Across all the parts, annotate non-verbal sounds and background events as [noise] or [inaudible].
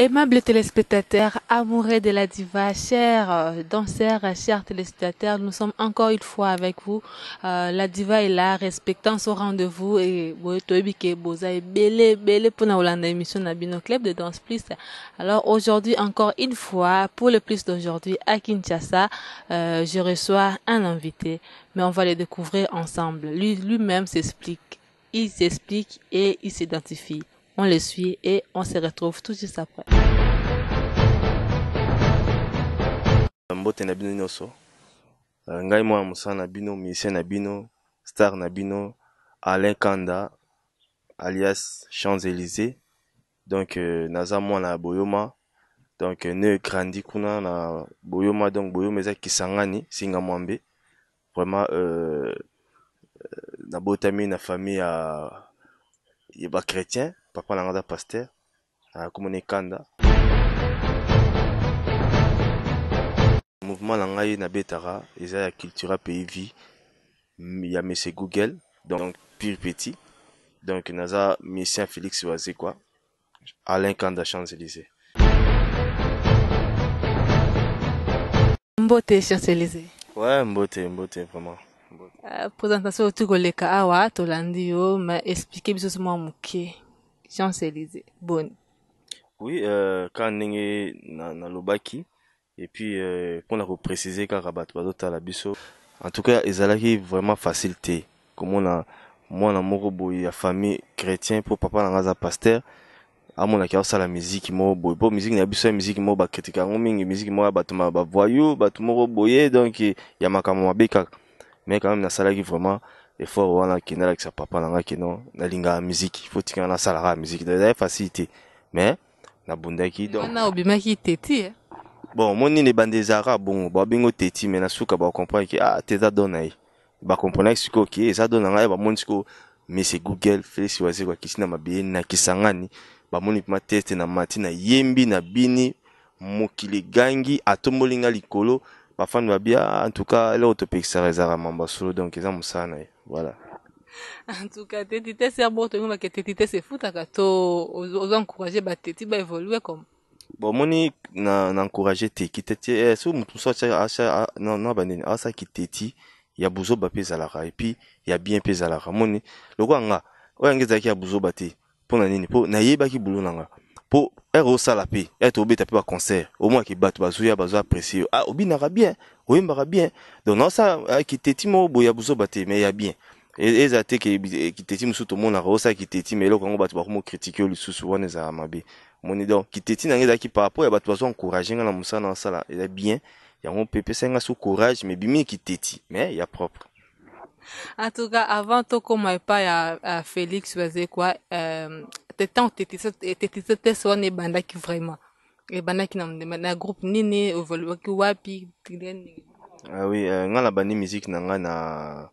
Aimables téléspectateurs, amoureux de la diva, chers euh, danseurs, chers téléspectateurs, nous sommes encore une fois avec vous. Euh, la diva est là, respectant son rendez-vous et Boza est belle, belle pour la émission Nabino Club de Danse Plus. Alors aujourd'hui, encore une fois, pour le plus d'aujourd'hui à Kinshasa, euh, je reçois un invité, mais on va le découvrir ensemble. Lui, lui-même s'explique, il s'explique et il s'identifie on le suit et on se retrouve tout juste après. mbote na bino nyonso euh, ngai mwana mosala na bino musicien na bino star na bino alain kanda alias champs élysées donc euh, naza mwana boyoma donc euh, ne grandi kuna na boyoma donc boyoma za kisangani singa mwambe vraiment euh, euh nabotami na famille ya chrétien pakwalangaza pasteur akomonekanda mouvement na betara nabetaka eza ya cultura pays vie Il y a monsieur google donc pire petit donc naza monsieur félix waze quoi alain kanda champs élysées mbote champs élysées ouais mbote mbote vraiment euh, présentation oyo tokoleka awa tolandi yo oh, ma explike bisous ce mwa Champs-Élysées. Bonne. Oui, euh, quand on est dans l'Obaki, et puis euh, a la préciser, qu'on a à la biso. En tout cas, ils allaient vraiment facilité. Comme on a, moi, on a mon la famille chrétienne pour papa n'a pas pasteur. À mon accord, ça la musique, moi, boy. Pour musique, n'a biso, musique, moi, bah, critique, on mingi, musique, moi, bah, ma voyou, bah, tout mon donc, y a ma camomabé, mais quand même, la salle vraiment, effort wana akende alakisa papa na nga ke non nalingaka miziki fo tikana nasalaka miziki eza facilité mais nabundaki obimaki teti eh? bon monini ebanda ezalaka bongo babengo teti me na suka bacomprendre ah te eza don na ye bacomprendaki sikoyo ke eza don na ngai bamoni sikoyo mese google felix wazeko akisi na mabeye nakisa ngani bamoni mpema teste na mati nayembi na bini mokili egangi atomboli nga likolo Parfois ba bia en tout cas elle auto pixel les arama basulu donc ils ont musa na hein, voilà [laughs] en tout cas tes tes c'est bon tu que tes tes c'est fou ta gato aux encourager bah tes ba évoluer comme bon moni na encourager tes qui tes eh, sous mon tout ça ça ah, non non ben ah ça qui tes il y a bouzo ba pesa la ra et puis il y a bien pesa la ra moni le quoi nga ouais ngi zaki a bouzo ba tes pour nani pour na yeba ki boulou nga pour être au salapé, être au bête un peu concert, au moins qu'il bat basouya baso apprécié. Ah, Obi n'aura bien, Obi m'aura bien. Donc, non, ça, eh, qui t'étime au boya bousso batte, mais il y a bien. Et ça, t'es qui t'étime sous tout le monde, ça qui t'étime, mais là, quand on batte, bah, on critique le sous souvent les aramabé. Eh mon idée, qui t'étime, n'a rien qui par rapport à batte, encourager encourage, on a moussa là, il y a bah, bien. Il y a mon pépé, c'est un sous courage, mais bimé qui téti mais il a propre. En tout cas, avant tokoma parle euh, à à félix quoi euh, tant tetiteso wana vraiment ebandaki dans le groupe nini puis ah oui euh, musique na na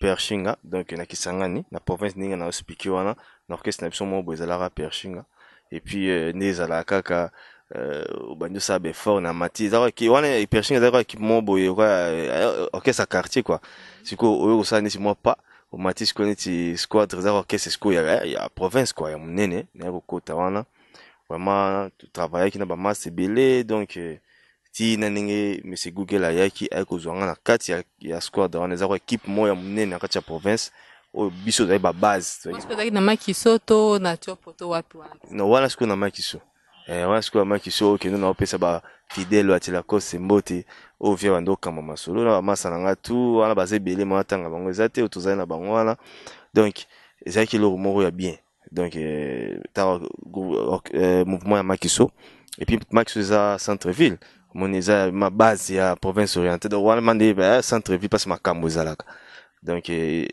pershinga donc na province L'orchestre na pershinga et puis euh, euh, obandisi abefort euh, euh, na mati eza wana pershing eza kaka ekipe moko ok sa quartier kua sikoyo oyo kosala neti mwa pa omati sikoyo neti squadre eza orkestre sikoyo ya province kua ya monene naye kokota wana vraiment totravaillaki na bamasse ebele donc ti na ninge ndenge monsieur google ayaki aye kozwanga na kati ya, ya squadre wana eza kua ekipe moko ya monene na kati ya province oyo biso tozali babase wana sikoyo na makiso eh, siku ya makiso oyo kendo naopesa bafidele atiela kose mbote oyo via bandokamba masolo na bamasa na nga tu wana baza ebele ma watanga bango eza te oyo tozali na bango wana donc ezalaki eloko moko ya bien donc ntango eh, eh, mouvement ya makiso epuis makiso eza centre ville omoni eza ma base ya province orientale donc wana mande nde centre ville mpasi makambo ezalaka donc eh,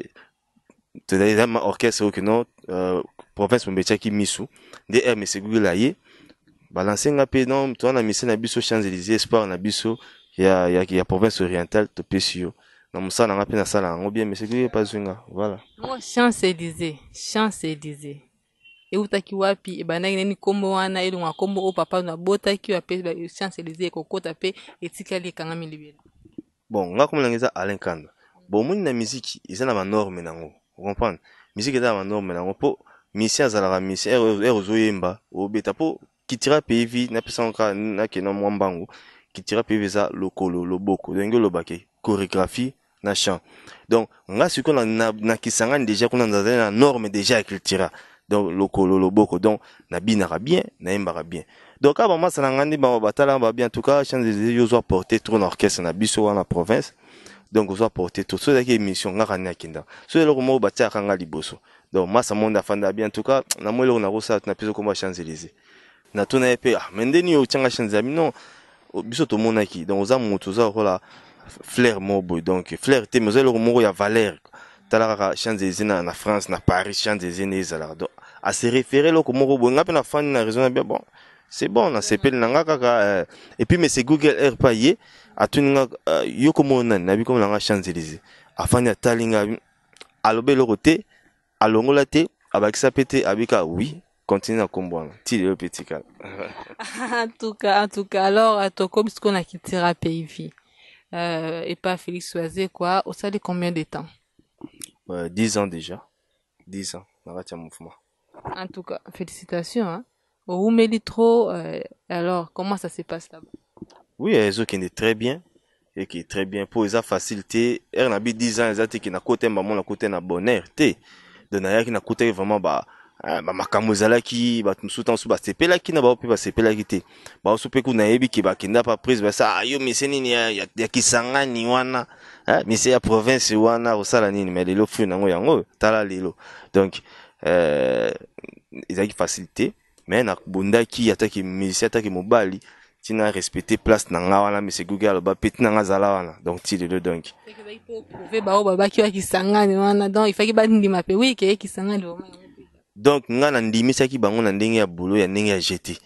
tozali eza ma orchestre oyo keno euh, province mombe misu nde r mesegugila ye balance nga mpe donc toza na misie na biso champs élysée espoir na biso ya, ya, ya province orientale topesi yo na mosala na nga mpe nasala yango bien mais sekoki epazwi nga voilà ngo champs élysée champs élysée eutaki wapi ebandaki eh, nani nkombo wana elonga nkombo oyo papa no abotaki oyo ape champs élysée ekokota mpe etikali ekangami libela bon nga komonanga eza alain kanda bomoni na miziki eza na banorme nango ocomprendre miziki eza na banorme nango mpo misien azalaka misien ere er, er, ozoyemba obeta mpo kitira pe na napesango nakenda mwa mbangu kitira pe hivi eza lokolo loboko ndenge oloba ke chorégraphie na chant donc nga n'a na ngani déjà kuna nazali na norme déjà ya cultura donc lokolo loboko donc nabinaka bien nayembaka bien donc kaka bamasala nga ndi bango batala bien en tout cas champs-élysées ozwa porte trop na orchestre na biso wana province donc ozo apporter tout soki ezalaki émission nga kani akenda so eloko moko batiaka nga liboso donc masa monde afanda bien en tout cas na mwa eloko nakosala napesa komba champs élysées na tona ye mpe ah me nde nini otyanga chaînes ya bino biso ki donc za moto oza lokola flair moko donc flair te mais oza ya valer talara kaka zina na, france na paris champs elyse nde ezalaka donc ase lo eloko moko boye nga na fan na raison na bien bon c'est bon na nasepeli na nga kaka euh, puis mais c'est google air pa ye atuni nga euh, yo komona nani nabi komona nga champs elyse afandi atali nga alobi eloko te alongola te abakisa mpe abika oui continue à nakombwana [laughs] En tout cas, en tout cas. alors est-ce qu'on a kitira mpe vie, euh, pas félix quoi? Au osali combien de temps euh, 10 ans déjà 10 ans na mouvement en tout cas félicitations. Vous hein? oumeli trop euh, alors comment ça se passe là-bas oui est très bien Et qui est très bien pour les facile te ere na bi 10 ans eza te ke la mo nakotena bonheur te de nayaki nakotaki vraiment ba ba makambo ezalaki bato mosusu ntango mosusu basepelaki na bao mpe basepelaki te baoso mpe kuna yebi bakenda pa prise basa ayo mise nini hein, ya, ya, ya kisangani wana eh, hein, mise ya province wana kosala nini mais lelo fruit nango yango tala lelo donc euh, ezalaki facilité mai nabundaki atake musicien atake mobali tina respecte place na nga wana mise guge aloba mpe tina nga azala wana donc ti lelo donc ekebaki mpo prouve bao babaki bakisangani wana donc ifaki bandima mpe wi keyekisangani vraiment donc nga na ndimisaki bango na ndenge ya ya ndenge ya jeté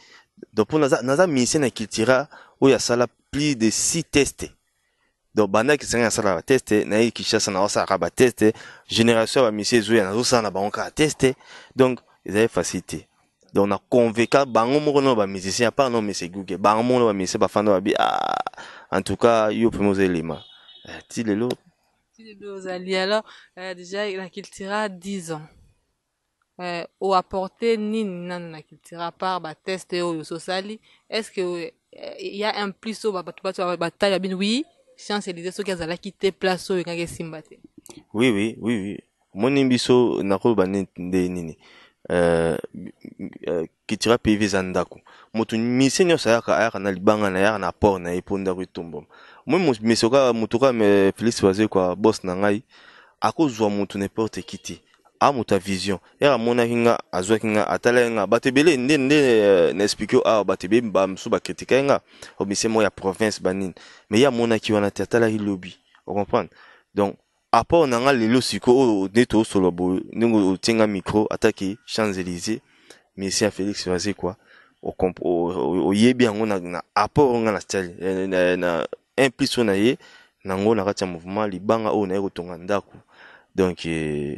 donc naza, naza na oyo sala plus de six teste donc banda ya kisanga asala bateste naye kishasa na asalaka bateste génération na bango ka teste donc avaient facilité donc na bango bango bi ah, en tout cas yo Lima. ozoelema eh, ti lelo ti lelo alors euh, déjà la 10 ans eh, oapporte nini nanu na culture apart bateste oyo tosali estce euh, ya implice oyo bato bato batali babino wi chance elize soki azalaki te place oyo ekaki esimba te oui oui oui oui omoni biso nakoloba nde nini Uh, uh, kitira pv eza ndako moto misie nyonso ayaka ayaka na libanga na ayaka na port na ye mpo ndako etombama moi misoka moto kaka eh, felix wazekwa bos na ngai akozwa moto na porte ekiti a muta vision ya mona monaki nga azwaki nga atalaki nga bato ebele nde nde eh, na explike awa bato ebele bamosusu bakritikaki ya province banini me ye amonaki wana te atalaki lobi comprendre. donc apo na nga lelo siko oyo nde tozosolola boye ndenge tinga micro ataki champs élysée messia félix vaze kua oyebi yango na apo oyo nga na style eh, na implice oyo na ye nango na kati ya mouvement libanga o naye kotonga ndako donc eh,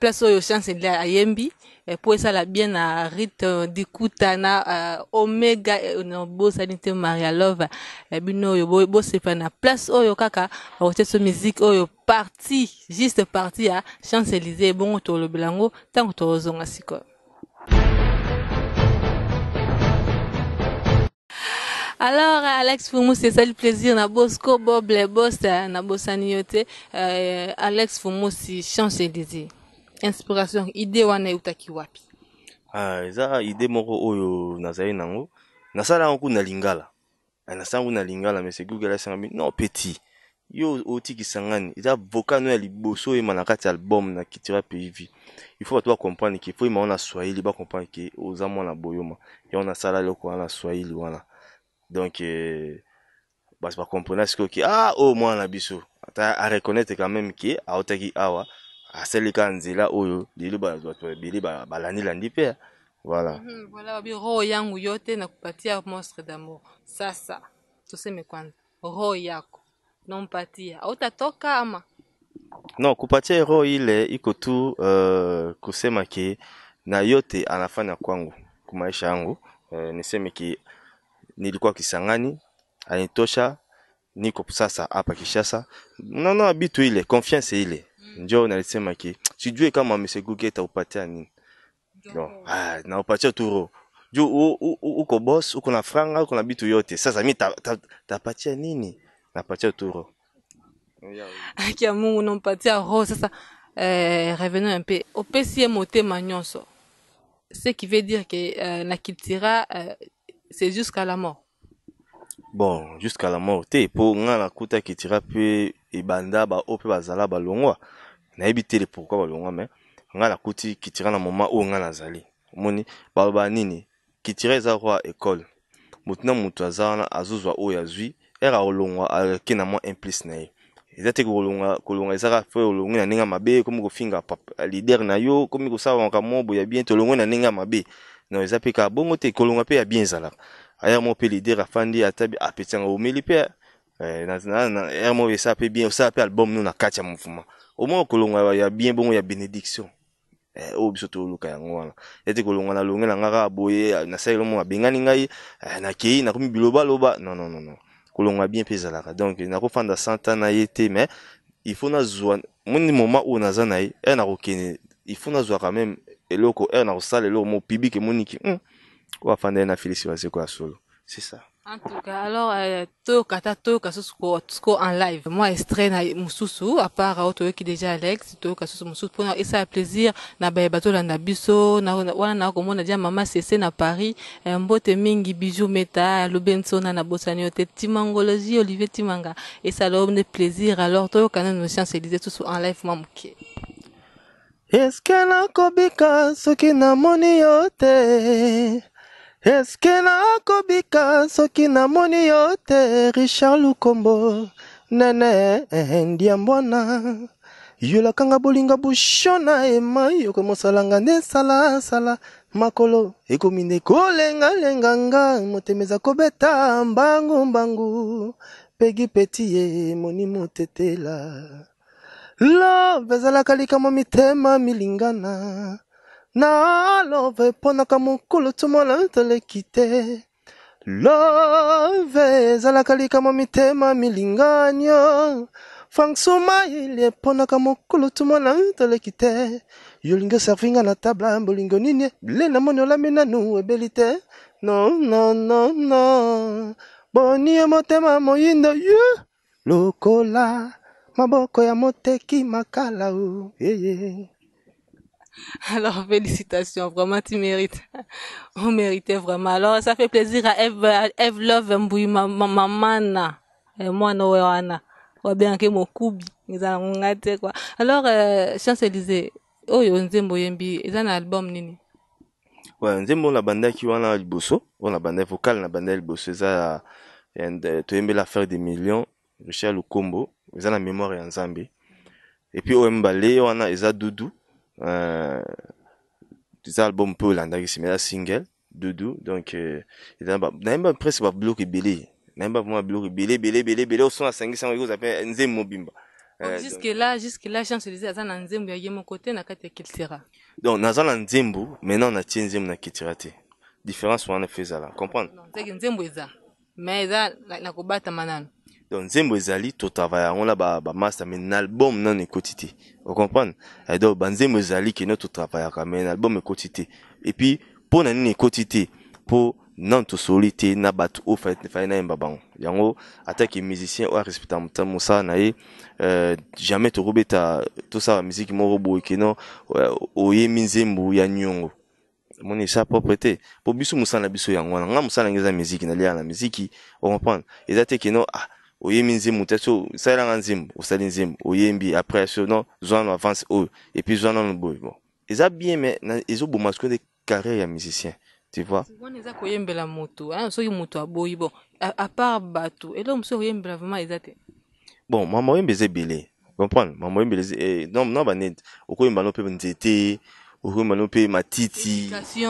place oyo chance nde eh, pour ça la bien na rythme Kutana euh, omega eh, na bosani te maria love eh, bino oyo bosepa na place oyo kaka bakotia so musique oyo parti juste parti ya champs élysée ebongo tolobela yango ntango tozonga sikoyo alors alex fumu c'est le plaisir na bosco bob le boss euh, na bosani yo te euh, alex fumu si chance et désir inspiration idée wana eutaki wapi ah, eza idée moko oyo nazali nango nasala yango kuna na lingala ah, nasala kuna na lingala mais se google asangami non petit yo otikisa ngani eza vocano ya liboso oyema na kati ya album na kitira pv ifo bato bacomprendre ke fo yema wana swahili bacomprendre ke oza mwana boyoma yango nasala eloko wana swahili wana donc eh, basi bakompona sikoyo ke ah oyo oh, mwana na biso ata areconnaitre quand même ke aotaki ah, awa ah, asali ah, kaka nzela oyo oh, lelo bato ebele balandilandi mpe voilà mm, voilà babi roho yangu yo te nakupatia monstre d'amour sasa tuseme kwanza roho yako nampatia autatoka ama no kupatia roho ile iko tu uh, kusema ke na yote anafanya kwangu kumaisha yangu uh, niseme ke nilikuwa Kisangani, anitosha, niko sasa hapa Kishasa. Naona no, bitu ile confiance ile mm. Njoo nalisema ki sijui kama mseguke itaupatia nini no. Ah, naupatia tu roho juu uko boss, uko na franga, uko na bitu yote. Sasa mi tapatia ta, ta nini? Napatia tu roho haki ah, Mungu nampatia roho. Sasa eh, revenu un peu, opesi ye motema nyonso ce qui veut dire que euh, nakitira euh, c'est jusqu'à la mort bon jusqu'à la mort te po qui kuta etira ibanda ba ba mpe bazala balongwa nayebi te le nga me kuti qui tira oh, na moma oyo nga Moni zali moni nini kitira eza roi ya ekole motu na motu aza wana azozwa oyo azwi era akolongwa aleke na mwa implice na ye ko longwa kolonga kolonga ezaka fe olongwe na ndenge ya leader na yo komi ka makambo boya bien te longwa na ninga mabe non eza mpe kaka bongo te kolonga mpe ya bien ezalaka ayere moko mpe lider afandi ata apeti yango omeli mpe ayere moko esala mpe bien osala mpe album no eh, na kati ya mouvement omoi kolonga ya bien bongo ya bénédiction oyo biso toluka yango wana ete eh, kolonga na longe na nga kaka boye nasaleli moko abengani ngai nakei nakomi bilobaloba non non non kolonga bien mpe ezalaka donc nakofanda santa na ye te mais il faut nazwa moni moma oyo naza na ye e eh, nakokende il faut nazwa quand même eloko r eh, na kosala eloko moko publike emoniki oyo hmm. afanda ye na felisi se ya solo c'est ça en tout cas alors tout, euh, toyoka en live moi extrait na mosusu apart oyo toyoki déjà alex toyoka susu mosusu mpona esala plaisir na baye bazolanda biso wana na dia mama sese na paris euh, mbote mingi bijou meta lobensona na bosani yo te timangologie olivier timanga ça, l'homme, plaisir alors toyoka nano science elise susu en live mwa eske nakobika soki namoni yo te eske nakobika soki namoni yo te richard lukombo nene eh, ndiambwana yolakanga bolinga bushona emai okomosalanga nde salasala makolo ekomi nde kolengalenganga motema eza kobeta mbangu mbangu pegi peti ye moni motetela love ezalaka likama mitema milingana na love eponaka mokolo tomona toleki te love ezalaka likama mitema milinganio fansomaili eponaka mokolo tomona toleki te yo olingi oservinga na table bolingo nini le namoni olambi nanu ebeli te nonnonono boni ye motema moyindo yu lokola alors, félicitations, vraiment, tu mérites. On méritait vraiment. Alors, ça fait plaisir à Eve, à Love Mbouy, ma, ma, Et moi, bien que mon quoi. Alors, euh, Champs-Élysées, oh, yo, nzembo yembi, ils un album, nini. Ouais, nzembo, la bandaki wana liboso. un album bandaki vocal, Bosso. a and liboso. Ils ont, La euh, euh, l'affaire des millions. Richard Lukombo ont la mémoire ya nzambe epuis oyo mibale wana eza dudu ont euh, eza album mpe single dudu donc euh, nayemba presque babiloko ebele nayemba mwa biloko ebele ebele ebele ebele osona asangisi yango mpe nzembo mobimba euh, jusque là jusque là la aza na ya ye moko te na kati ya donc na nzembo na te différence wana efe ezala comprendre nzembo eza mais na kobatama nano donc nzembo ezali totravaille yango na bamaster ba mais na album nano ekoti te ocomprendre donc banzembo ezali keno totravaillaka mais na album ekoti te epuis mpo na nini ekoti te mpo nano tosoli te na bato oyo fai nayemba bango yango atake musicien oyo arespecta mosala na ye euh, jamais tokobeta tosala musiki moko boye keno euh, oyembi nzembo ya niongo moni eza propre te mpo biso mosala na biso yango wana nga mosala yango eza musiki naliaka na musiki ocomprendre eza te keno ah, oyembi nzembo te so osalelanga nzembo osali nzembo oyembi après so non zwa nano avance oyo et puis zwa nano boye bon eza bien mais ezoboma soki nde carrière ya musicien tu vois wana eza koyembela moto ana ah, soki moto aboyi bon à part bato eloko mosusu koyembela vraiment eza te bon mama oyemba eza ebele comprendre mama oyembela eh, non banete okoyemba no mpe nzete okomano mpe matiti eh,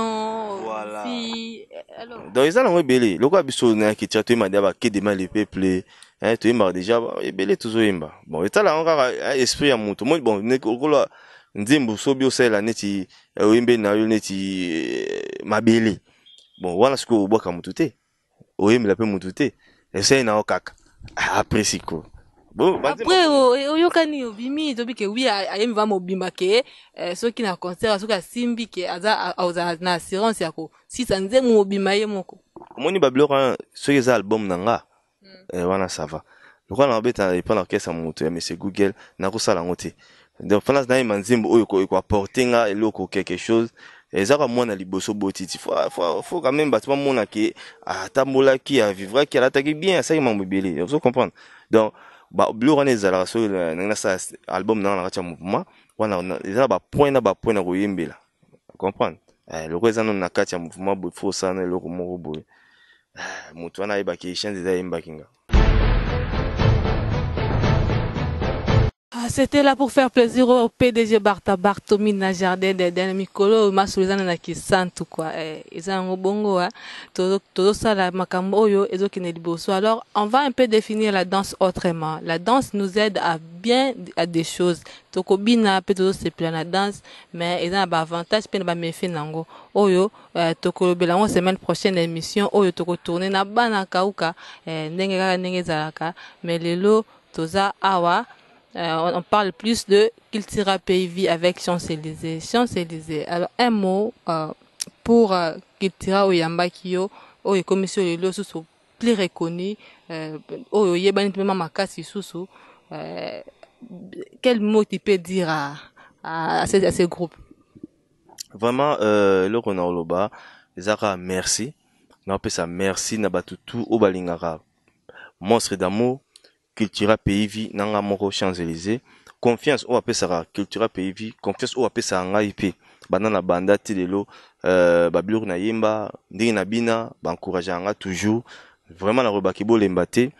donc eza nango ebele lokola biso nayaki tia toyemadi ya bakede ma le peuple eh toyembaka deja ebele tozoyemba bon etala yango kaka eh, esprit ya moto moi bon okola nzembo sobi osalela neti eh, oyembeli na yo neti eh, mabele bon wana sikoyo obwaka motu te oyembela mpe motu te esali na yo kaka apres ah, sikoyo après oyokani obimi tobike wi ayembi va mobimba ke soki na concert soki asimbi ke aza ozala na assurance ya kosisa nzembo mobimba ye moko omoni babiloko soki eza album na nga wana sava lokola na kobeta epa na kokesa moto ya monsieur google nakosala yango te donc mpona nayeba nzembo oyo ekoaporte nga eloko quelque chose eza kaka mwana liboso botiti fo quand même bato bamona ke atambolaki avivraki alataki bien asalaki mambo ebele ozo comprendre donc biloko wana ezalaka soki nangi nasala album nanga na kati ya mouvement wana ezala bapoint na bapoint na koyembela comprendre loko eza nano na kati ya mouvement boye fo osala na eloko moko boye moto wana ayebaki echange eza ayembaki nga Ah, c'était là pour faire plaisir au PDG Barta Bartomi na jardin d'Eden mikolo qui na kisantu quoi eh, eza yango bongo hein? tozosala makambo oyo ezokende liboso alors on va un peu définir la danse autrement la danse nous aide à bien à des choses tokobina mpe plein na danse mais eza na baavantage mpe na bamefe nango oyo eh, tokolobela On semaine prochaine émission oyo tokotourne na bana kauka eh, ndenge ka ndenge ezalaka mais toza awa euh, on parle plus de Kiltira Pays avec Champs-Élysées. Alors, un mot euh, pour Kiltira euh, ou Oyamba ou commissions les Lelo plus reconnu, ou Yebani Pema Makasi Susu. Quel mot tu peux dire à, à, à, ce, à groupe Vraiment, le Renard Loba, Zara, merci. ça merci, Nabatutu, Obalingara. Monstre d'amour, pays vie na nga moko champs-élysées confiance oyo culture cultura vie confiance oyo apesaka au IP banda na banda te l'eau euh, babiloko nayemba na bina baencourage toujours vraiment la rebaki te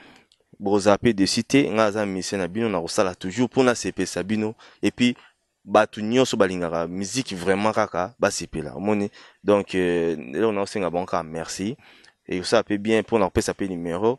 bozala mpe de cité ngai mission misie na bino rosala toujours cp sabino et puis bato nyonso balingaka musique vraiment kaka la moni donc euh, lelo un bon kaka merci et ça mpe bien pour kopesa mpe numéro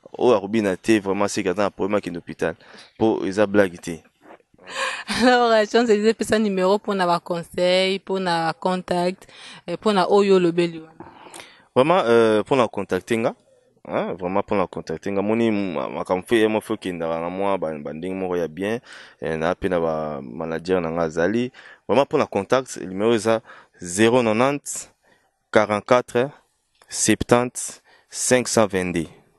Ouah akobi na te vraiment seki aza un problème akende hôpital pour eza blague blagues. alors chance euh, donner un numéro pour pour avoir conseil, un contact, euh, pour avoir un oyo le wana vraiment euh, pour kocontacte hein? vraiment pour kocontacte nga moni makambo fo yemo fo okendaka na mwa bandenge moko ya bien na mpe na maladie na nga azali vraiment pour avoir contact numéro est 090 44 70 522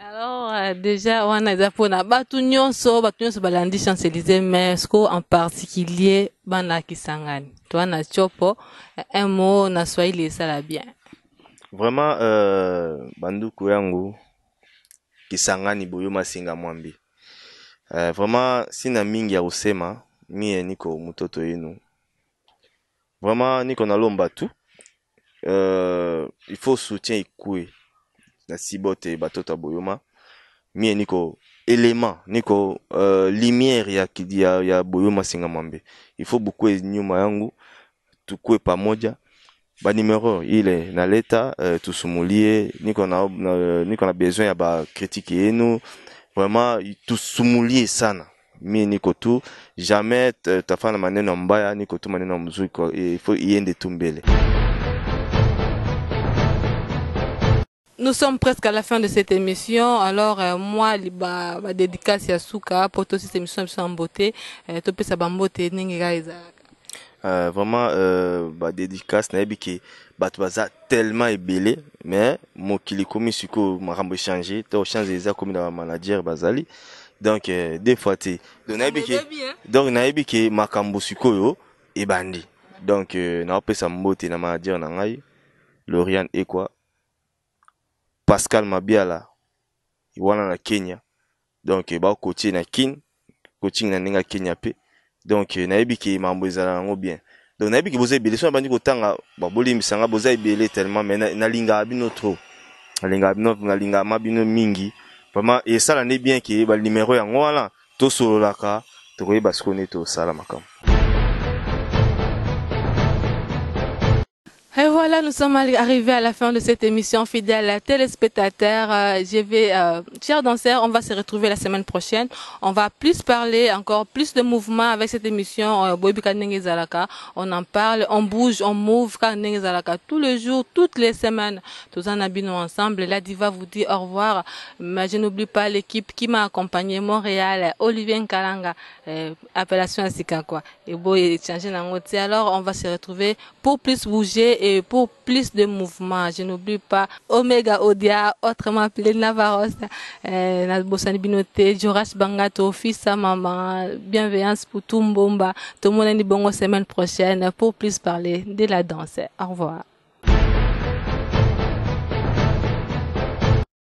alors euh, déjà wana a mpona bato nyonso bato balandi mais en particulier banakisa ngani Toi na chopo un mot na swahili la bien vraiment euh, banduku yango kisangani boyo singa mwambi Euh vraiment sina mingi ya kusema mie niko mutoto yenu vraiment niko lomba tu uh, il faut soutien ikue na sibote batoto boyoma mie niko elema niko uh, limiere ya, ya, ya boyoma singamambe ifo bukue nyuma yangu tukue pamoja banimero ile naleta uh, tusumulie niko na, na, niko na besoin ya bakritike yenu vraiment tusumulie sana mie niko tu jamais euh, tafana maneno mbaya niko tu maneno mzuri iende tu mbele Nous sommes presque à la fin de cette émission. Alors, euh, moi, ma, dédicace à Souka, pour cette émission, je en beauté. Euh, ça euh, vraiment euh, dédicace tellement mais to change dans bazali donc euh, des fois te donc nayebi ah, donc donc euh, na manager on ngai lorian quoi Pascal Mabiala wana na Kenya donc bakotie na kin coaching na ninga Kenya pe donc nayebi ke mambo ezala ngo bien donc nayebiki boza ebele so ba kotanga misanga boza ibele tellement mais nalingaka bino na linga bino linga mabino mingi vraiment ça l'année bien ke banimero yango wana to tokoyeba sikoyo to sala makambo Et voilà, nous sommes arrivés à la fin de cette émission fidèle à téléspectateurs. Euh, je vais, euh, chers danseurs, on va se retrouver la semaine prochaine. On va plus parler, encore plus de mouvement avec cette émission euh, On en parle, on bouge, on move tous les jours, toutes les semaines. Tous en habillons ensemble. La diva vous dit au revoir. Mais je n'oublie pas l'équipe qui m'a accompagné, Montréal, Olivier Nkalanga, euh, appellation Asika quoi. Et la Alors, on va se retrouver pour plus bouger et pour plus de mouvements. Je n'oublie pas Omega Odia, autrement appelé Navaros, euh, Binote, Bangato, fils maman, bienveillance pour tout Mbomba. Tout le monde est semaine prochaine pour plus parler de la danse. Au revoir.